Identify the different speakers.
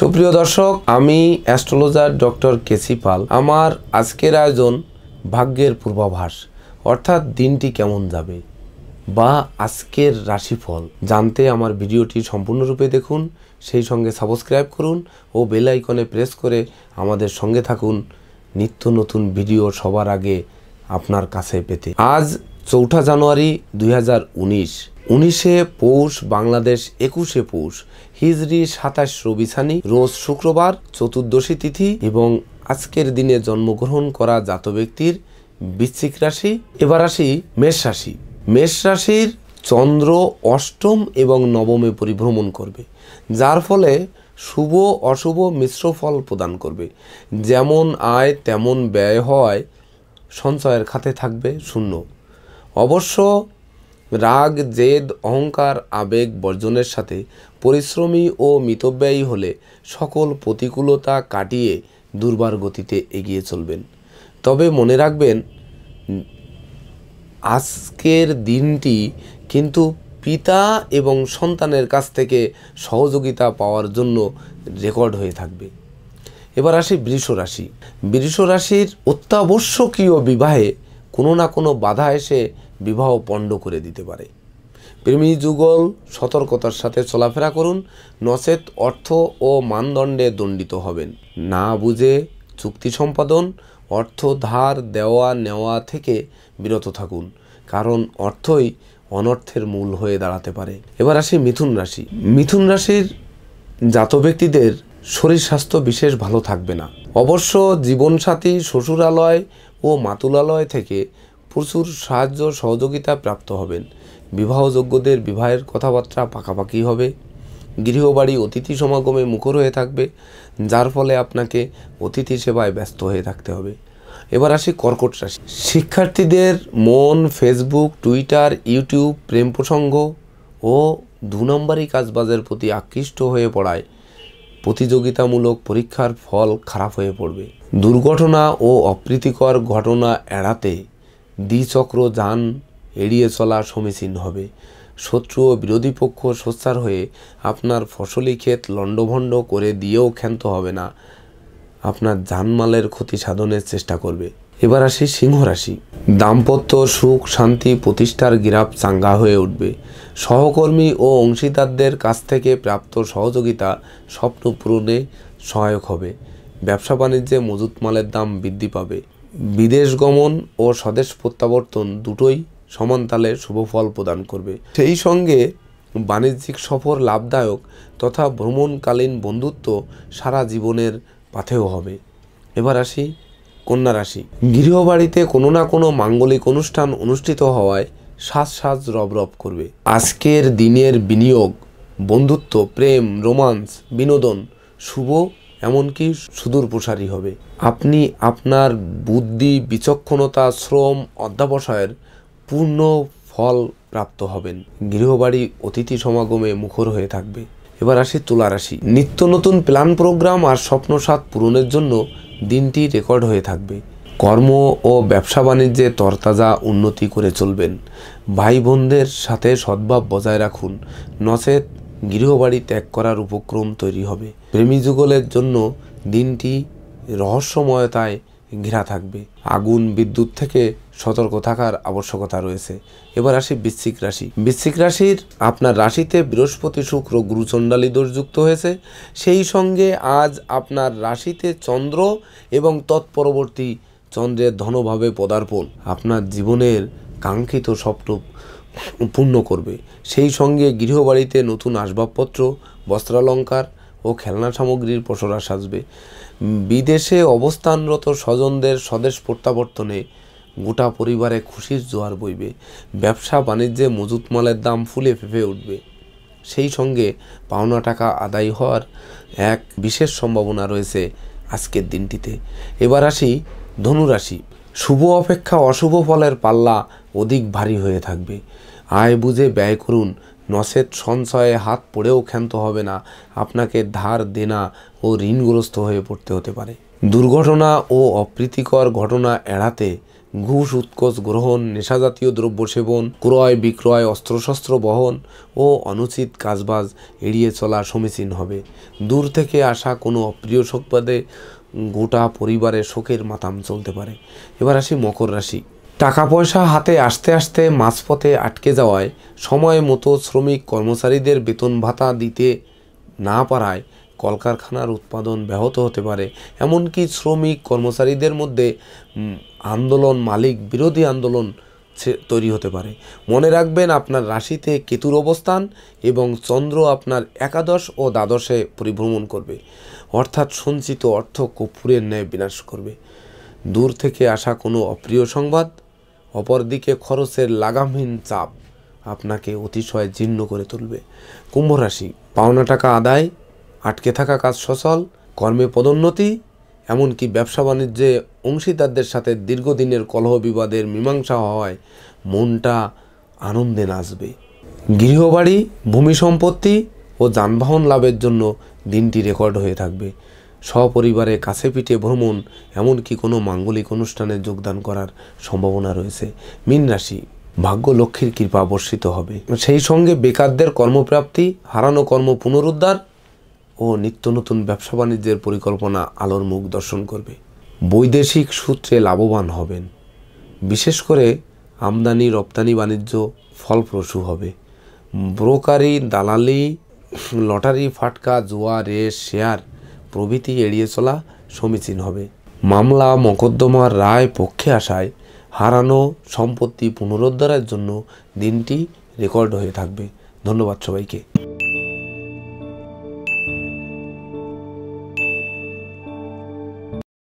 Speaker 1: সুপ্রিয় দর্শক আমি অ্যাস্ট্রোলজার ডক্টর কেসি পাল আমার আজকের আয়োজন ভাগ্যের পূর্বাভাস অর্থাৎ দিনটি কেমন যাবে বা আজকের রাশিফল জানতে আমার ভিডিওটি সম্পূর্ণরূপে দেখুন সেই সঙ্গে সাবস্ক্রাইব করুন ও বেল আইকনে প্রেস করে আমাদের সঙ্গে থাকুন নিত্য নতুন ভিডিও সবার আগে আপনার কাছে পেতে আজ চৌঠা জানুয়ারি দুই হাজার উনিশ উনিশে পৌষ বাংলাদেশ একুশে পৌষ হিজড়ি সাতাশ রবিছানি রোজ শুক্রবার চতুর্দশী তিথি এবং আজকের দিনে জন্মগ্রহণ করা জাত ব্যক্তির বৃশ্চিক রাশি এবার আসি মেষ রাশি মেষ রাশির চন্দ্র অষ্টম এবং নবমে পরিভ্রমণ করবে যার ফলে শুভ অশুভ মিশ্র ফল প্রদান করবে যেমন আয় তেমন ব্যয় হয় সঞ্চয়ের খাতে থাকবে শূন্য অবশ্য রাগ জেদ অহংকার আবেগ বর্জনের সাথে পরিশ্রমী ও মিতব্যয়ী হলে সকল প্রতিকূলতা কাটিয়ে দুর্বার গতিতে এগিয়ে চলবেন তবে মনে রাখবেন আজকের দিনটি কিন্তু পিতা এবং সন্তানের কাছ থেকে সহযোগিতা পাওয়ার জন্য রেকর্ড হয়ে থাকবে এবার আসি বৃষ রাশি বৃষ রাশির অত্যাবশ্যকীয় বিবাহে কোনো না কোনো বাধা এসে বিবাহ পণ্ড করে দিতে পারে প্রেমী যুগল সতর্কতার সাথে চলাফেরা করুন নচেত অর্থ ও মানদণ্ডে দণ্ডিত হবেন না বুঝে চুক্তি সম্পাদন অর্থ ধার দেওয়া নেওয়া থেকে বিরত থাকুন কারণ অর্থই অনর্থের মূল হয়ে দাঁড়াতে পারে এবার আসি মিথুন রাশি মিথুন রাশির জাত ব্যক্তিদের শরীর স্বাস্থ্য বিশেষ ভালো থাকবে না অবশ্য জীবনসাথী শ্বশুরালয় ও মাতুলালয় থেকে প্রচুর সাহায্য সহযোগিতা প্রাপ্ত হবেন বিবাহযোগ্যদের বিবাহের কথাবার্তা পাকাপাকি হবে গৃহবাড়ি অতিথি সমাগমে মুখর হয়ে থাকবে যার ফলে আপনাকে অতিথি সেবায় ব্যস্ত হয়ে থাকতে হবে এবার আসি কর্কট রাশি শিক্ষার্থীদের মন ফেসবুক টুইটার ইউটিউব প্রেম প্রসঙ্গ ও দু নম্বরই কাজবাজের প্রতি আকৃষ্ট হয়ে পড়ায় প্রতিযোগিতামূলক পরীক্ষার ফল খারাপ হয়ে পড়বে দুর্ঘটনা ও অপ্রীতিকর ঘটনা এড়াতে দ্বিচক্র যান এড়িয়ে চলা সমীচীন হবে শত্রু ও বিরোধী পক্ষ সোচ্চার হয়ে আপনার ফসলি ক্ষেত লণ্ডভণ্ড করে দিয়েও ক্ষান্ত হবে না আপনার জানমালের ক্ষতি সাধনের চেষ্টা করবে এবার আসি সিংহ রাশি দাম্পত্য সুখ শান্তি প্রতিষ্ঠার গিরাপ চাঙ্গা হয়ে উঠবে সহকর্মী ও অংশীদারদের কাছ থেকে প্রাপ্ত সহযোগিতা স্বপ্ন পূরণে সহায়ক হবে ব্যবসা বাণিজ্যে মজুত মালের দাম বৃদ্ধি পাবে বিদেশ গমন ও স্বদেশ প্রত্যাবর্তন দুটোই সমানতালে শুভ ফল প্রদান করবে সেই সঙ্গে বাণিজ্যিক সফর লাভদায়ক তথা ভ্রমণকালীন বন্ধুত্ব সারা জীবনের পাথেও হবে এবার আসি কন্যা রাশি গৃহবাড়িতে কোনো না কোনো মাঙ্গলিক অনুষ্ঠান অনুষ্ঠিত হওয়ায় সাজ সাজ রবরব করবে আজকের দিনের বিনিয়োগ বন্ধুত্ব প্রেম রোমান্স বিনোদন শুভ এমনকি সুদূর প্রসারী হবে আপনি আপনার বুদ্ধি বিচক্ষণতা শ্রম অধ্যাবসায়ের পূর্ণ ফল প্রাপ্ত হবেন গৃহবাড়ি অতিথি সমাগমে মুখর হয়ে থাকবে এবার আসি তুলা রাশি নিত্য নতুন প্ল্যান প্রোগ্রাম আর স্বপ্নসাত পূরণের জন্য দিনটি রেকর্ড হয়ে থাকবে কর্ম ও ব্যবসা বাণিজ্যে তরতাজা উন্নতি করে চলবেন ভাই বোনদের সাথে সদ্ভাব বজায় রাখুন নচেত গৃহবাড়ি ত্যাগ করার উপক্রম তৈরি হবে প্রেমী যুগলের জন্য দিনটি রহস্যময়তায় ঘেরা থাকবে আগুন বিদ্যুৎ থেকে সতর্ক থাকার আবশ্যকতা রয়েছে এবার আসি বৃশ্চিক রাশি বৃশ্চিক রাশির আপনার রাশিতে বৃহস্পতি শুক্র গুরুচণ্ডালী দোষযুক্ত হয়েছে সেই সঙ্গে আজ আপনার রাশিতে চন্দ্র এবং তৎপরবর্তী চন্দ্রের ধনভাবে পদার্পণ আপনার জীবনের কাঙ্ক্ষিত স্বপ্ন পূর্ণ করবে সেই সঙ্গে গৃহবাড়িতে নতুন আসবাবপত্র বস্ত্রালঙ্কার ও খেলনা সামগ্রীর পসরা সাজবে বিদেশে অবস্থানরত স্বজনদের স্বদেশ প্রত্যাবর্তনে গোটা পরিবারে খুশির জোয়ার বইবে ব্যবসা বাণিজ্যে মজুত মালের দাম ফুলে ফেঁপে উঠবে সেই সঙ্গে পাওনা টাকা আদায় হওয়ার এক বিশেষ সম্ভাবনা রয়েছে আজকের দিনটিতে এবার আসি ধনুরাশি শুভ অপেক্ষা অশুভ ফলের পাল্লা অধিক ভারী হয়ে থাকবে আয় বুঝে ব্যয় করুন নসের সঞ্চয়ে হাত পড়েও ক্ষান্ত হবে না আপনাকে ধার দেনা ও ঋণগ্রস্ত হয়ে পড়তে হতে পারে দুর্ঘটনা ও অপ্রীতিকর ঘটনা এড়াতে ঘুষ উৎকোষ গ্রহণ নেশাজাতীয় দ্রব্য সেবন ক্রয় বিক্রয় অস্ত্রশস্ত্র বহন ও অনুচিত কাজবাজ এড়িয়ে চলা সমীচীন হবে দূর থেকে আসা কোনো অপ্রিয় শোকবাদে গোটা পরিবারে শোকের মাতাম চলতে পারে এবার আসি মকর রাশি টাকা পয়সা হাতে আসতে আসতে মাঝপথে আটকে যাওয়ায় সময় মতো শ্রমিক কর্মচারীদের বেতন ভাতা দিতে না পারায় কলকারখানার উৎপাদন ব্যাহত হতে পারে এমনকি শ্রমিক কর্মচারীদের মধ্যে আন্দোলন মালিক বিরোধী আন্দোলন তৈরি হতে পারে মনে রাখবেন আপনার রাশিতে কেতুর অবস্থান এবং চন্দ্র আপনার একাদশ ও দ্বাদশে পরিভ্রমণ করবে অর্থাৎ সঞ্চিত অর্থ কর্পূরের ন্যায় বিনাশ করবে দূর থেকে আসা কোনো অপ্রিয় সংবাদ অপরদিকে খরচের লাগামহীন চাপ আপনাকে অতিশয় জীর্ণ করে তুলবে কুম্ভ রাশি পাওনা টাকা আদায় আটকে থাকা কাজ সচল কর্মে পদোন্নতি এমনকি ব্যবসা বাণিজ্যে অংশীদারদের সাথে দীর্ঘদিনের কলহ বিবাদের মীমাংসা হওয়ায় মনটা আনন্দে নাচবে গৃহবাড়ি ভূমি সম্পত্তি ও যানবাহন লাভের জন্য দিনটি রেকর্ড হয়ে থাকবে সপরিবারে কাছে পিঠে ভ্রমণ এমনকি কোনো মাঙ্গলিক অনুষ্ঠানে যোগদান করার সম্ভাবনা রয়েছে মীন রাশি ভাগ্য লক্ষ্মীর কৃপা বর্ষিত হবে সেই সঙ্গে বেকারদের কর্মপ্রাপ্তি হারানো কর্ম পুনরুদ্ধার ও নিত্য নতুন ব্যবসা বাণিজ্যের পরিকল্পনা আলোর মুখ দর্শন করবে বৈদেশিক সূত্রে লাভবান হবেন বিশেষ করে আমদানি রপ্তানি বাণিজ্য ফলপ্রসূ হবে ব্রোকারি দালালি লটারি ফাটকা জোয়ারে রেস শেয়ার প্রভৃতি এড়িয়ে চলা সমীচীন হবে মামলা মকদ্দমার রায় পক্ষে আসায় হারানো সম্পত্তি পুনরুদ্ধারের জন্য দিনটি রেকর্ড হয়ে থাকবে ধন্যবাদ সবাইকে